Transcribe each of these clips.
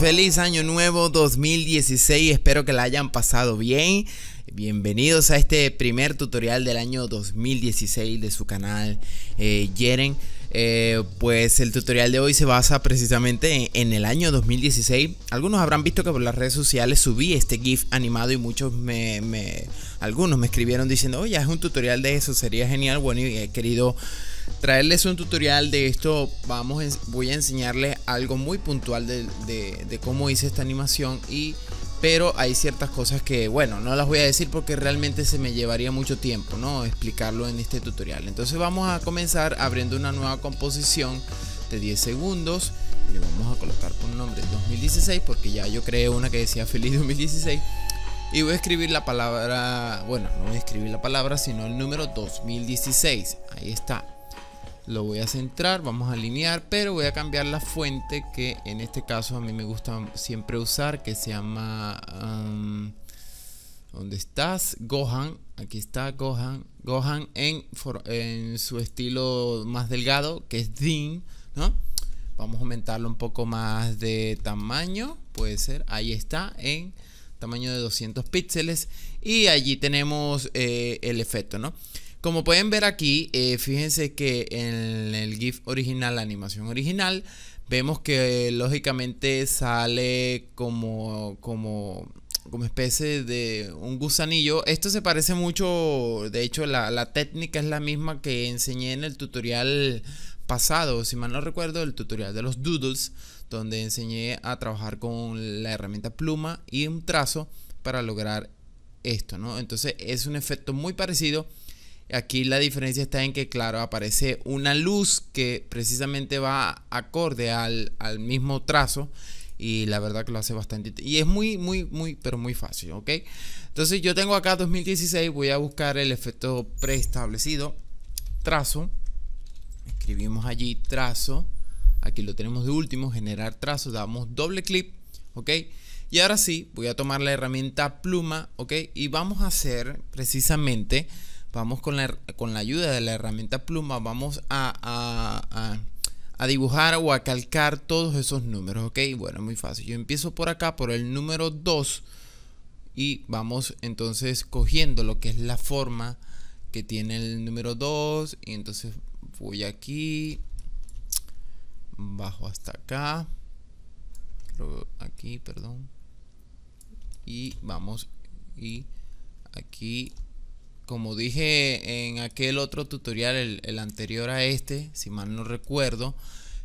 feliz año nuevo 2016, espero que la hayan pasado bien. Bienvenidos a este primer tutorial del año 2016 de su canal eh, Jeren. Eh, pues el tutorial de hoy se basa precisamente en, el año 2016. Algunos habrán visto que por las redes sociales subí este GIF animado y muchos me, algunos me escribieron diciendo, oye, es un tutorial de eso, sería genial. Bueno, y he querido traerles un tutorial de esto. Vamos, voy a enseñarles algo muy puntual de, cómo hice esta animación y pero hay ciertas cosas que, bueno, no las voy a decir porque realmente se me llevaría mucho tiempo, ¿no? Explicarlo en este tutorial. Entonces vamos a comenzar abriendo una nueva composición de 10 segundos. Le vamos a colocar por nombre 2016 porque ya yo creé una que decía feliz 2016. Y voy a escribir la palabra, bueno, no voy a escribir la palabra, sino el número 2016. Ahí está, lo voy a centrar, vamos a alinear, pero voy a cambiar la fuente que en este caso a mí me gusta siempre usar, que se llama... Um, ¿Dónde estás? Gohan. Aquí está Gohan. Gohan en, en su estilo más delgado, que es Dean, ¿no? Vamos a aumentarlo un poco más de tamaño, puede ser. Ahí está, en tamaño de 200 píxeles. Y allí tenemos eh, el efecto, ¿no? Como pueden ver aquí, eh, fíjense que en el GIF original, la animación original, vemos que eh, lógicamente sale como, como, como especie de un gusanillo. Esto se parece mucho, de hecho la, la técnica es la misma que enseñé en el tutorial pasado, si mal no recuerdo, el tutorial de los doodles, donde enseñé a trabajar con la herramienta pluma y un trazo para lograr esto, ¿no? Entonces es un efecto muy parecido Aquí la diferencia está en que, claro, aparece una luz que precisamente va acorde al, al mismo trazo y la verdad que lo hace bastante y es muy muy muy pero muy fácil ok entonces yo tengo acá 2016 voy a buscar el efecto preestablecido trazo escribimos allí trazo aquí lo tenemos de último generar trazo damos doble clic ok y ahora sí voy a tomar la herramienta pluma ok y vamos a hacer precisamente vamos con la, con la ayuda de la herramienta pluma, vamos a, a, dibujar o a calcar todos esos números, ¿ok? Bueno, muy fácil. Yo empiezo por acá, por el número 2, y vamos entonces cogiendo lo que es la forma que tiene el número 2, y entonces voy aquí, bajo hasta acá, aquí, perdón, y vamos, y aquí como dije en aquel otro tutorial, el, anterior a este, si mal no recuerdo,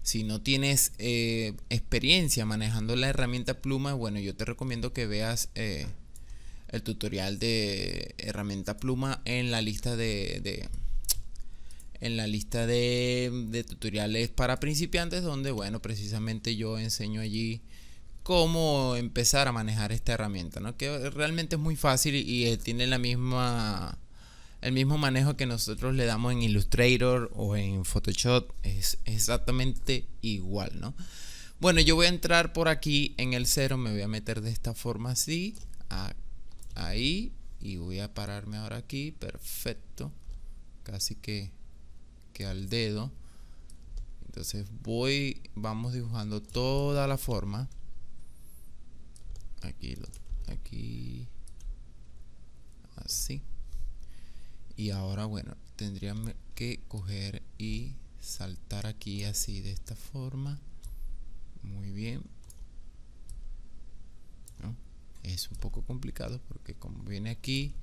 si no tienes eh, experiencia manejando la herramienta pluma, bueno, yo te recomiendo que veas eh, el tutorial de herramienta pluma en la lista de, en la lista de, tutoriales para principiantes, donde bueno, precisamente yo enseño allí cómo empezar a manejar esta herramienta, ¿no? Que realmente es muy fácil y eh, tiene la misma el mismo manejo que nosotros le damos en Illustrator o en Photoshop es exactamente igual, ¿no? Bueno, yo voy a entrar por aquí en el cero, me voy a meter de esta forma así, ahí, y voy a pararme ahora aquí, perfecto, casi que, que al dedo. Entonces voy, vamos dibujando toda la forma. Aquí, aquí, así y ahora bueno tendríamos que coger y saltar aquí así de esta forma muy bien es un poco complicado porque como viene aquí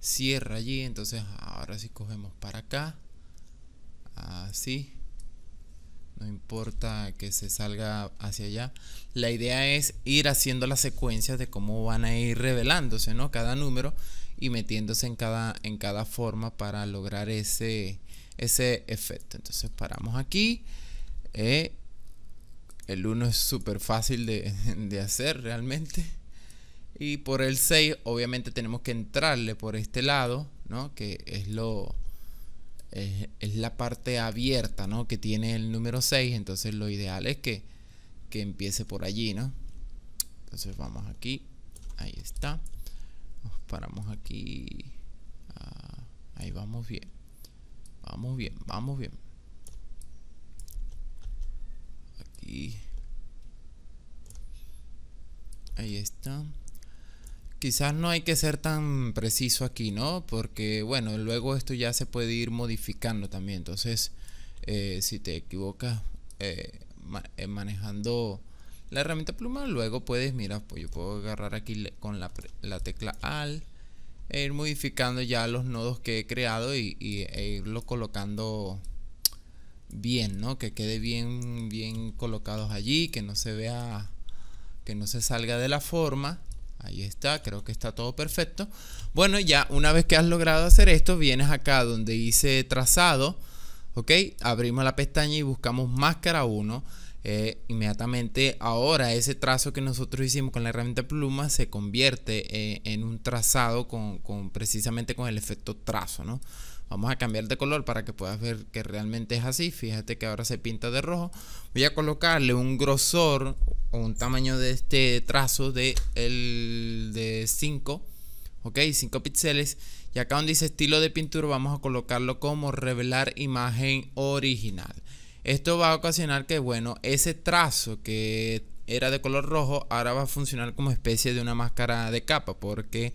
cierra allí entonces ahora si cogemos para acá así no importa que se salga hacia allá la idea es ir haciendo las secuencias de cómo van a ir revelándose no cada número y metiéndose en cada, en cada forma para lograr ese, ese efecto. Entonces paramos aquí. Eh, el 1 es súper fácil de, hacer realmente. Y por el 6 obviamente tenemos que entrarle por este lado, ¿no? Que es lo... la parte abierta, ¿no? Que tiene el número 6. Entonces lo ideal es que, empiece por allí, ¿no? Entonces vamos aquí. Ahí está paramos aquí. Ah, ahí vamos bien. Vamos bien, vamos bien. Aquí. Ahí está. Quizás no hay que ser tan preciso aquí, ¿no? Porque, bueno, luego esto ya se puede ir modificando también. Entonces, eh, si te equivocas eh, eh, manejando la herramienta pluma luego puedes, mira, pues yo puedo agarrar aquí con la, tecla AL e ir modificando ya los nodos que he creado y, e irlo colocando bien, ¿no? Que quede bien, bien colocados allí, que no se vea, que no se salga de la forma. Ahí está, creo que está todo perfecto. Bueno, ya una vez que has logrado hacer esto, vienes acá donde hice trazado, ¿ok? Abrimos la pestaña y buscamos máscara 1. Eh, inmediatamente ahora ese trazo que nosotros hicimos con la herramienta pluma se convierte eh, en un trazado con, con, precisamente con el efecto trazo, ¿no? Vamos a cambiar de color para que puedas ver que realmente es así. Fíjate que ahora se pinta de rojo. Voy a colocarle un grosor o un tamaño de este trazo de, el, de 5, ¿ok? 5 píxeles. Y acá donde dice estilo de pintura vamos a colocarlo como revelar imagen original. Esto va a ocasionar que, bueno, ese trazo que era de color rojo ahora va a funcionar como especie de una máscara de capa porque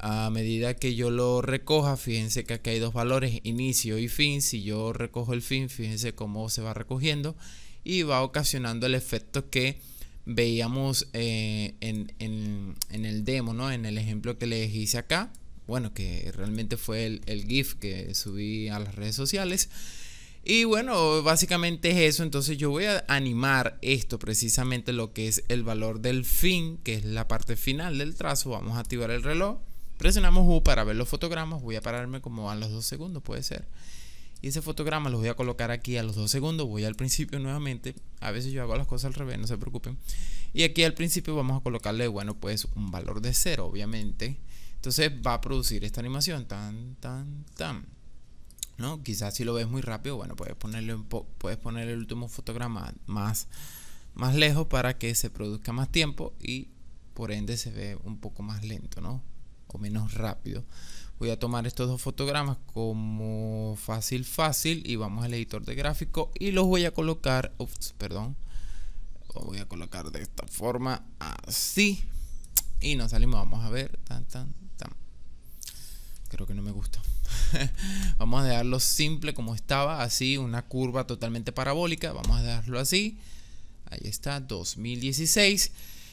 a medida que yo lo recoja, fíjense que aquí hay dos valores, inicio y fin. Si yo recojo el fin, fíjense cómo se va recogiendo y va ocasionando el efecto que veíamos eh, en, en, en, el demo, En el ejemplo que les hice acá. Bueno, que realmente fue el, el GIF que subí a las redes sociales. Y bueno, básicamente es eso. Entonces yo voy a animar esto, precisamente lo que es el valor del fin, que es la parte final del trazo. Vamos a activar el reloj. Presionamos U para ver los fotogramas. Voy a pararme como a los dos segundos, puede ser. Y ese fotograma lo voy a colocar aquí a los dos segundos. Voy al principio nuevamente. A veces yo hago las cosas al revés, no se preocupen. Y aquí al principio vamos a colocarle, bueno, pues un valor de cero obviamente. Entonces va a producir esta animación. Tan, tan, tan. ¿no? Quizás si lo ves muy rápido, bueno, puedes ponerle, puedes poner el último fotograma más, más lejos para que se produzca más tiempo y por ende se ve un poco más lento, ¿no? O menos rápido. Voy a tomar estos dos fotogramas como fácil, fácil y vamos al editor de gráfico y los voy a colocar, perdón, los voy a colocar de esta forma, así. Y nos salimos, vamos a ver, tan, tan, tan creo que no me gusta. vamos a dejarlo simple como estaba, así, una curva totalmente parabólica, vamos a dejarlo así. Ahí está, 2016.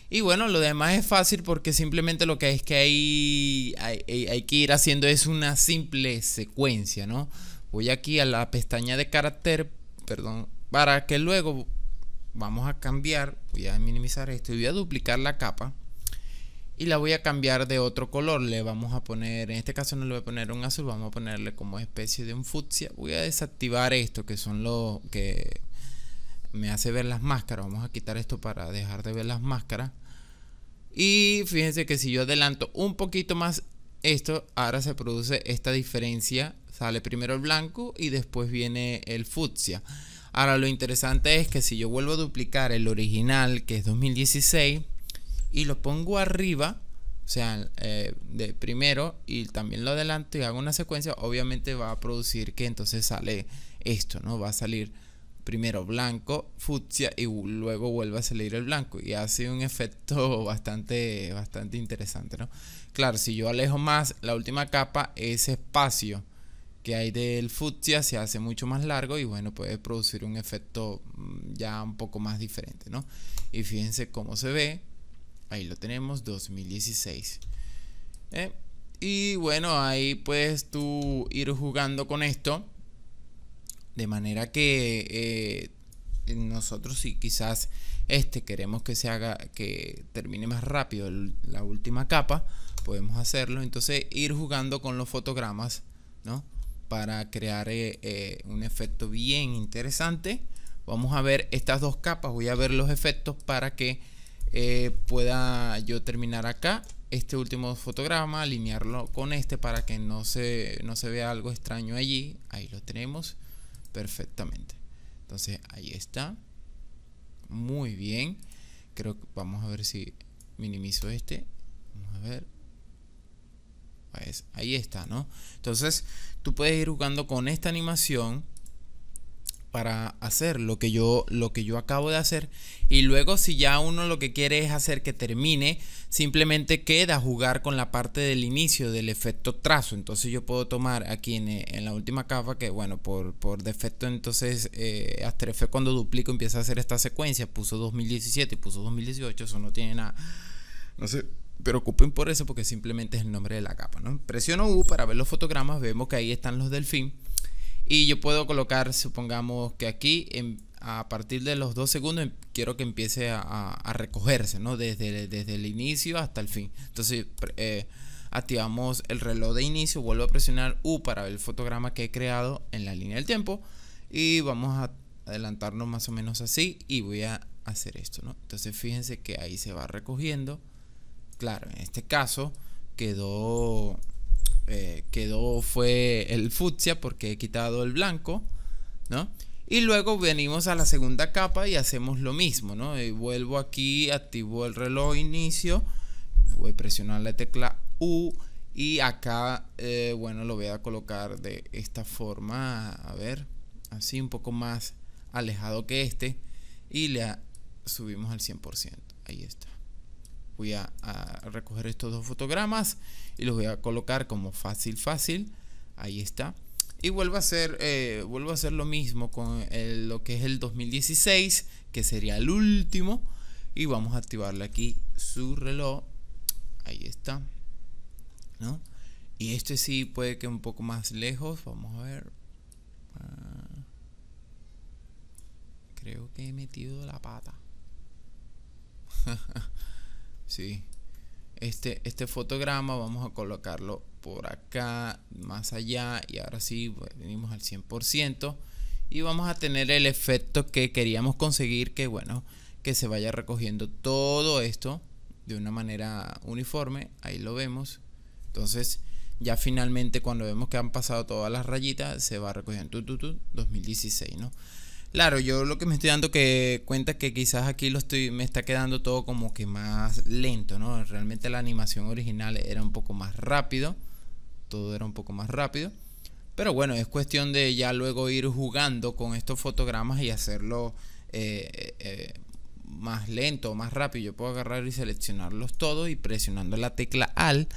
Y bueno, lo demás es fácil porque simplemente lo que es que hay, hay, que ir haciendo es una simple secuencia, ¿no? Voy aquí a la pestaña de carácter, perdón, para que luego vamos a cambiar, voy a minimizar esto y voy a duplicar la capa y la voy a cambiar de otro color. Le vamos a poner, en este caso no le voy a poner un azul, vamos a ponerle como especie de un fucsia. Voy a desactivar esto que son los que me hace ver las máscaras. Vamos a quitar esto para dejar de ver las máscaras. Y fíjense que si yo adelanto un poquito más esto, ahora se produce esta diferencia. Sale primero el blanco y después viene el fucsia. Ahora lo interesante es que si yo vuelvo a duplicar el original que es 2016 y lo pongo arriba, o sea, eh, de primero y también lo adelanto y hago una secuencia, obviamente va a producir que entonces sale esto, ¿no? Va a salir primero blanco, fucsia y luego vuelve a salir el blanco y hace un efecto bastante bastante interesante, ¿no? Claro, si yo alejo más la última capa, ese espacio que hay del fucsia se hace mucho más largo y bueno, puede producir un efecto mm, ya un poco más diferente, ¿no? Y fíjense cómo se ve Ahí lo tenemos, 2016. Eh, y bueno, ahí puedes tú ir jugando con esto. De manera que eh, nosotros si quizás este queremos que se haga, que termine más rápido la última capa, podemos hacerlo. Entonces ir jugando con los fotogramas, ¿no? Para crear eh, un efecto bien interesante. Vamos a ver estas dos capas, voy a ver los efectos para que eh, pueda yo terminar acá este último fotograma, alinearlo con este para que no se, no se vea algo extraño allí. Ahí lo tenemos perfectamente. Entonces ahí está. Muy bien. Creo que vamos a ver si minimizo este. Vamos a ver. Pues, ahí está, ¿no? Entonces tú puedes ir jugando con esta animación para hacer lo que yo lo que yo acabo de hacer y luego si ya uno lo que quiere es hacer que termine simplemente queda jugar con la parte del inicio del efecto trazo entonces yo puedo tomar aquí en, la última capa que bueno por, defecto entonces eh, After cuando duplico empieza a hacer esta secuencia puso 2017 y puso 2018 eso no tiene nada no sé preocupen por eso porque simplemente es el nombre de la capa ¿no? presiono U para ver los fotogramas vemos que ahí están los delfines y yo puedo colocar, supongamos que aquí, a partir de los dos segundos, em, quiero que empiece a, recogerse, ¿no? Desde, desde, el inicio hasta el fin. Entonces, eh, activamos el reloj de inicio, vuelvo a presionar U para ver el fotograma que he creado en la línea del tiempo. Y vamos a adelantarnos más o menos así y voy a hacer esto, ¿no? Entonces, fíjense que ahí se va recogiendo. Claro, en este caso quedó eh, quedó fue el fucsia porque he quitado el blanco, ¿no? Y luego venimos a la segunda capa y hacemos lo mismo, ¿no? Y vuelvo aquí, activo el reloj inicio, voy a presionar la tecla U y acá, eh, bueno, lo voy a colocar de esta forma, a ver, así un poco más alejado que este y le subimos al 100%. Ahí está voy a, recoger estos dos fotogramas y los voy a colocar como fácil, fácil. Ahí está y vuelvo a hacer eh, vuelvo a hacer lo mismo con lo que es el 2016 que sería el último y vamos a activarle aquí su reloj ahí está y este sí puede que un poco más lejos vamos a ver ah, creo que he metido la pata ¿sí? Este, este fotograma vamos a colocarlo por acá, más allá y ahora sí pues, venimos al 100% y vamos a tener el efecto que queríamos conseguir que bueno, que se vaya recogiendo todo esto de una manera uniforme, ahí lo vemos. Entonces, ya finalmente cuando vemos que han pasado todas las rayitas, se va recogiendo 2016, Claro, yo lo que me estoy dando que cuenta que quizás aquí lo estoy, me está quedando todo como que más lento, ¿no? Realmente la animación original era un poco más rápido, todo era un poco más rápido, pero bueno, es cuestión de ya luego ir jugando con estos fotogramas y hacerlo eh, eh, más lento o más rápido. Yo puedo agarrar y seleccionarlos todos y presionando la tecla AL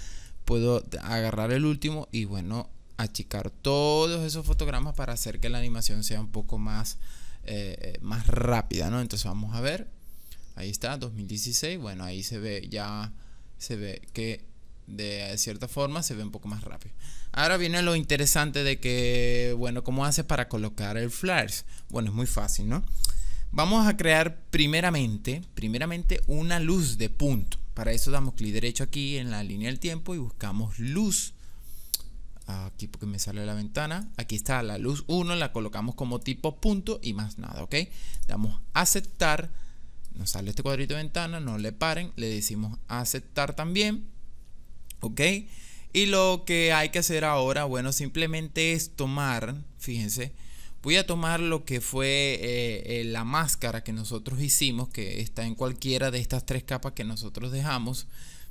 puedo agarrar el último y bueno achicar todos esos fotogramas para hacer que la animación sea un poco más eh, eh, más rápida, ¿no? Entonces vamos a ver, ahí está, 2016, bueno, ahí se ve ya, se ve que de cierta forma se ve un poco más rápido. Ahora viene lo interesante de que, bueno, ¿cómo hace para colocar el flash? Bueno, es muy fácil, ¿no? Vamos a crear primeramente, primeramente una luz de punto. Para eso damos clic derecho aquí en la línea del tiempo y buscamos luz Aquí porque me sale la ventana. Aquí está la luz 1, la colocamos como tipo punto y más nada, ¿ok? Damos aceptar. Nos sale este cuadrito de ventana, no le paren, le decimos aceptar también, ¿ok? Y lo que hay que hacer ahora, bueno, simplemente es tomar, fíjense, voy a tomar lo que fue eh, eh, la máscara que nosotros hicimos, que está en cualquiera de estas tres capas que nosotros dejamos.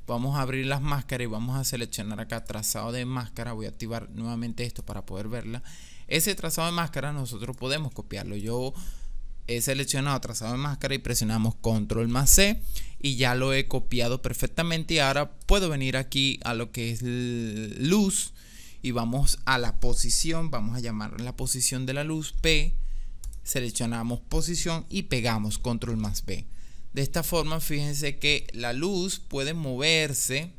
Vamos a abrir las máscaras y vamos a seleccionar acá trazado de máscara. Voy a activar nuevamente esto para poder verla. Ese trazado de máscara nosotros podemos copiarlo. Yo he seleccionado trazado de máscara y presionamos control más C y ya lo he copiado perfectamente y ahora puedo venir aquí a lo que es luz y vamos a la posición, vamos a llamar la posición de la luz P, seleccionamos posición y pegamos control más B. De esta forma, fíjense que la luz puede moverse,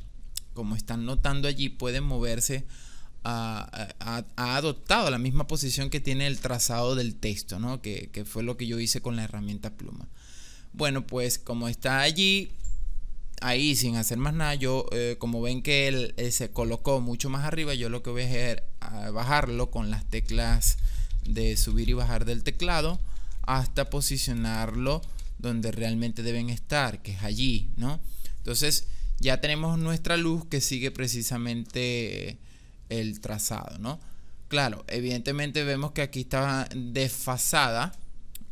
como están notando allí, puede moverse ha, adoptado la misma posición que tiene el trazado del texto, ¿no? Que, fue lo que yo hice con la herramienta pluma. Bueno, pues como está allí, ahí sin hacer más nada, yo, eh, como ven que él, eh, se colocó mucho más arriba, yo lo que voy a hacer es bajarlo con las teclas de subir y bajar del teclado hasta posicionarlo donde realmente deben estar, que es allí, ¿no? Entonces ya tenemos nuestra luz que sigue precisamente eh, el trazado, ¿no? Claro, evidentemente vemos que aquí está desfasada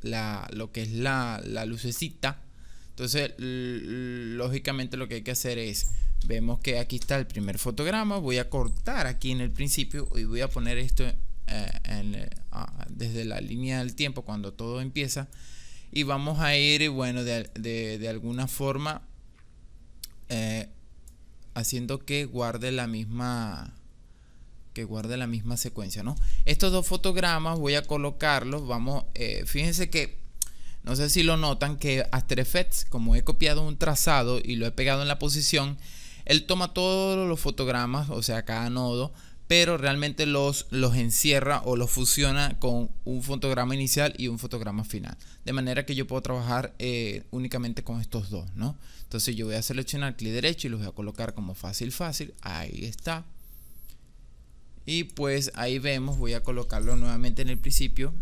la, lo que es la, lucecita. Entonces, lógicamente lo que hay que hacer es, vemos que aquí está el primer fotograma, voy a cortar aquí en el principio y voy a poner esto eh, eh, desde la línea del tiempo cuando todo empieza y vamos a ir, bueno, de, de, de alguna forma eh, haciendo que guarde la misma que guarde la misma secuencia, ¿no? Estos dos fotogramas voy a colocarlos, vamos, eh, fíjense que no sé si lo notan que After Effects, como he copiado un trazado y lo he pegado en la posición, él toma todos los fotogramas, o sea, cada nodo, pero realmente los, los encierra o los fusiona con un fotograma inicial y un fotograma final. De manera que yo puedo trabajar eh, únicamente con estos dos, ¿no? Entonces yo voy a seleccionar clic derecho y los voy a colocar como fácil, fácil. Ahí está. Y pues ahí vemos, voy a colocarlo nuevamente en el principio.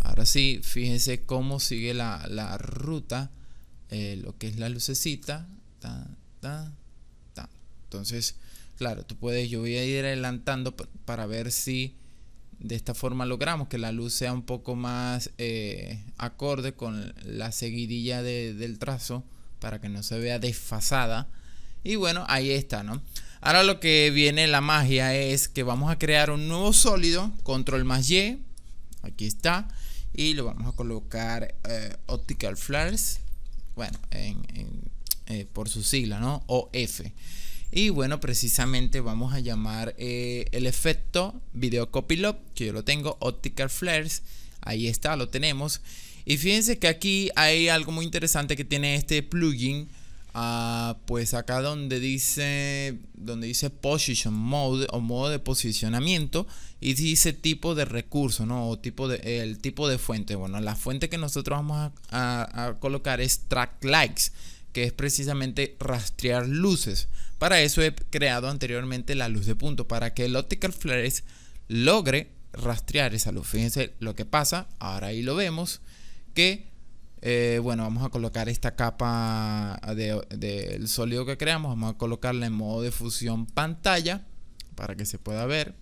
Ahora sí, fíjense cómo sigue la, ruta, eh, lo que es la lucecita. Tan, tan entonces, claro, tú puedes, yo voy a ir adelantando para ver si de esta forma logramos que la luz sea un poco más eh, acorde con la seguidilla del trazo para que no se vea desfasada. Y bueno, ahí está, ¿no? Ahora lo que viene la magia es que vamos a crear un nuevo sólido, control más Y, aquí está, y lo vamos a colocar eh, optical flares, bueno, eh, por su sigla, ¿no? f y bueno, precisamente vamos a llamar eh, el efecto video lock, que yo lo tengo, optical flares. Ahí está, lo tenemos. Y fíjense que aquí hay algo muy interesante que tiene este plugin. Ah, pues acá donde dice donde dice position mode o modo de posicionamiento y dice tipo de recurso no o tipo de el tipo de fuente bueno la fuente que nosotros vamos a, a colocar es track likes que es precisamente rastrear luces. Para eso he creado anteriormente la luz de punto, para que el optical flares logre rastrear esa luz. Fíjense lo que pasa, ahora ahí lo vemos, que eh, bueno, vamos a colocar esta capa del de, sólido que creamos, vamos a colocarla en modo de fusión pantalla para que se pueda ver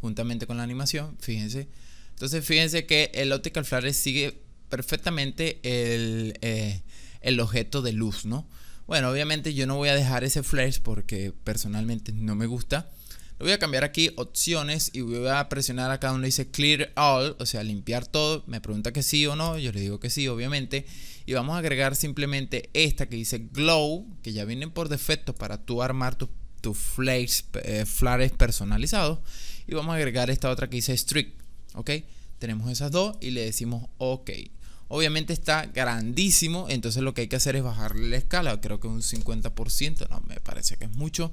juntamente con la animación, fíjense. Entonces fíjense que el optical Flares sigue perfectamente el, eh, el objeto de luz, ¿no? Bueno, obviamente yo no voy a dejar ese flash porque personalmente no me gusta. Lo voy a cambiar aquí, opciones, y voy a presionar acá donde dice clear all, o sea, limpiar todo. Me pregunta que sí o no, yo le digo que sí, obviamente. Y vamos a agregar simplemente esta que dice glow, que ya vienen por defecto para tú armar tus tu flares, eh, flares personalizados. Y vamos a agregar esta otra que dice strict, ¿ok? Tenemos esas dos y le decimos ok. Obviamente está grandísimo, entonces lo que hay que hacer es bajarle la escala, creo que un 50%, no me parece que es mucho,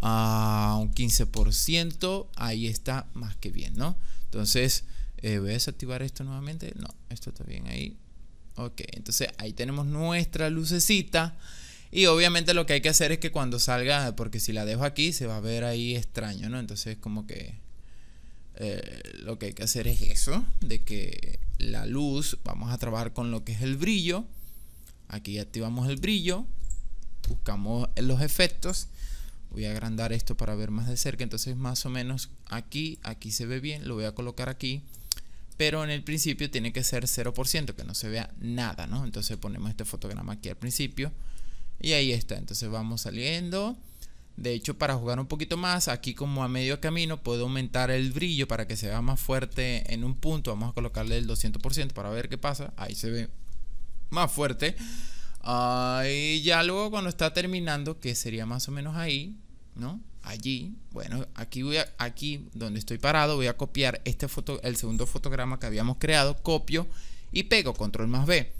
a un 15%, ahí está más que bien, ¿no? Entonces, eh, voy a desactivar esto nuevamente, no, esto está bien ahí, ok, entonces ahí tenemos nuestra lucecita. Y obviamente lo que hay que hacer es que cuando salga, porque si la dejo aquí se va a ver ahí extraño, ¿no? Entonces como que eh, lo que hay que hacer es eso, de que la luz, vamos a trabajar con lo que es el brillo. Aquí activamos el brillo, buscamos los efectos. Voy a agrandar esto para ver más de cerca, entonces más o menos aquí, aquí se ve bien, lo voy a colocar aquí. Pero en el principio tiene que ser 0%, que no se vea nada, ¿no? Entonces ponemos este fotograma aquí al principio. Y ahí está, entonces vamos saliendo. De hecho, para jugar un poquito más, aquí como a medio camino, puedo aumentar el brillo para que se vea más fuerte en un punto. Vamos a colocarle el 200% para ver qué pasa. Ahí se ve más fuerte. Ah, y ya luego cuando está terminando, que sería más o menos ahí, ¿no? Allí, bueno, aquí voy aquí donde estoy parado, voy a copiar este foto, el segundo fotograma que habíamos creado, copio y pego, control más B.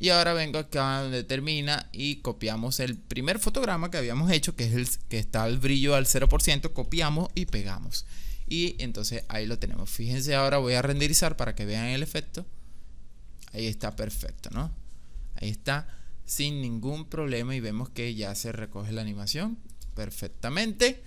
Y ahora vengo acá donde termina y copiamos el primer fotograma que habíamos hecho, que es el que está al brillo al 0%, copiamos y pegamos. Y entonces ahí lo tenemos. Fíjense ahora, voy a renderizar para que vean el efecto. Ahí está perfecto, ¿no? Ahí está sin ningún problema y vemos que ya se recoge la animación perfectamente.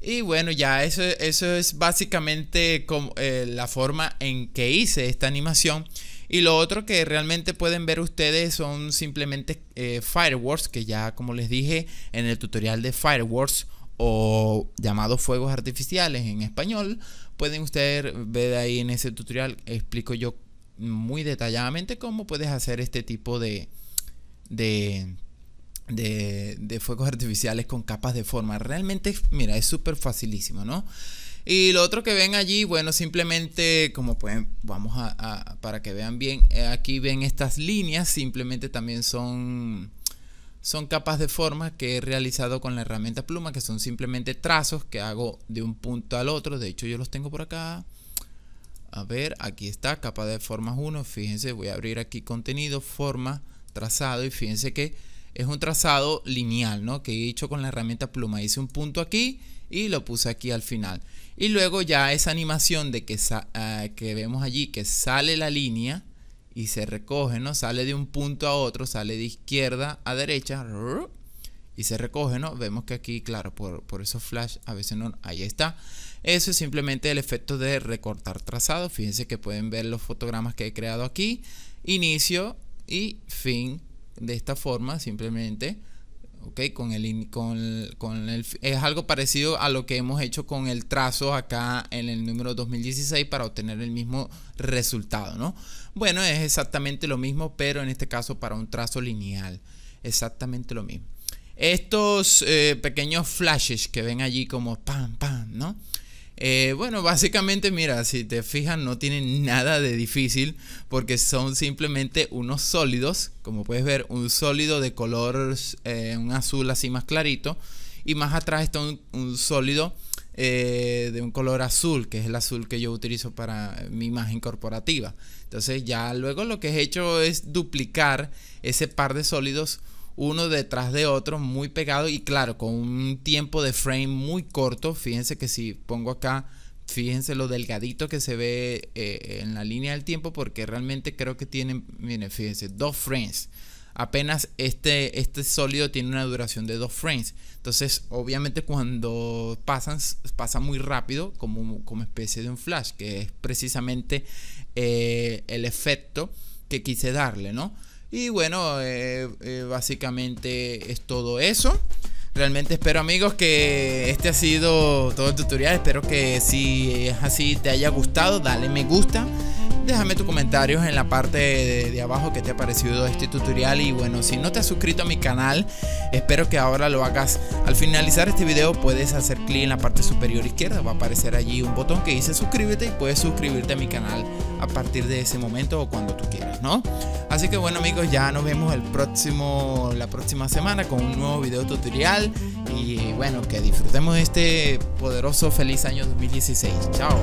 Y bueno, ya eso, eso es básicamente como, eh, la forma en que hice esta animación. Y lo otro que realmente pueden ver ustedes son simplemente eh, fireworks, que ya como les dije en el tutorial de fireworks o llamados fuegos artificiales en español, pueden ustedes ver ahí en ese tutorial, explico yo muy detalladamente cómo puedes hacer este tipo de, de, de, de fuegos artificiales con capas de forma. Realmente, mira, es súper facilísimo, ¿no? Y lo otro que ven allí, bueno, simplemente como pueden, vamos a, para que vean bien, eh, aquí ven estas líneas, simplemente también son, son capas de forma que he realizado con la herramienta pluma, que son simplemente trazos que hago de un punto al otro, de hecho yo los tengo por acá. A ver, aquí está, capa de formas 1, fíjense, voy a abrir aquí contenido, forma, trazado y fíjense que es un trazado lineal, ¿no? Que he hecho con la herramienta pluma. Hice un punto aquí y lo puse aquí al final. Y luego ya esa animación de que, ah, que vemos allí, que sale la línea y se recoge, ¿no? Sale de un punto a otro, sale de izquierda a derecha y se recoge, ¿no? Vemos que aquí, claro, por, eso esos flash a veces no, ahí está. Eso es simplemente el efecto de recortar trazado. Fíjense que pueden ver los fotogramas que he creado aquí. Inicio y fin de esta forma, simplemente. Ok, con el, con, es algo parecido a lo que hemos hecho con el trazo acá en el número 2016 para obtener el mismo resultado, ¿no? Bueno, es exactamente lo mismo, pero en este caso para un trazo lineal, exactamente lo mismo. Estos eh, pequeños flashes que ven allí como pam, pam, ¿no? Eh, bueno, básicamente, mira, si te fijas no tienen nada de difícil porque son simplemente unos sólidos, como puedes ver, un sólido de color, eh, un azul así más clarito, y más atrás está un, sólido eh, de un color azul, que es el azul que yo utilizo para mi imagen corporativa. Entonces ya luego lo que he hecho es duplicar ese par de sólidos uno detrás de otro, muy pegado y claro, con un tiempo de frame muy corto. Fíjense que si pongo acá, fíjense lo delgadito que se ve eh, en la línea del tiempo, porque realmente creo que tienen, miren, fíjense, dos frames. Apenas este, este sólido tiene una duración de dos frames. Entonces, obviamente cuando pasan, pasa muy rápido, como, como especie de un flash, que es precisamente eh, el efecto que quise darle, ¿no? Y bueno, eh, eh, básicamente es todo eso. Realmente espero amigos que este ha sido todo el tutorial. Espero que si es así te haya gustado, dale me gusta. Déjame tus comentarios en la parte de, abajo que te ha parecido este tutorial y bueno, si no te has suscrito a mi canal, espero que ahora lo hagas. Al finalizar este video puedes hacer clic en la parte superior izquierda, va a aparecer allí un botón que dice suscríbete y puedes suscribirte a mi canal a partir de ese momento o cuando tú quieras, ¿no? Así que bueno amigos, ya nos vemos el próximo, la próxima semana con un nuevo video tutorial y bueno, que disfrutemos de este poderoso feliz año 2016. Chao.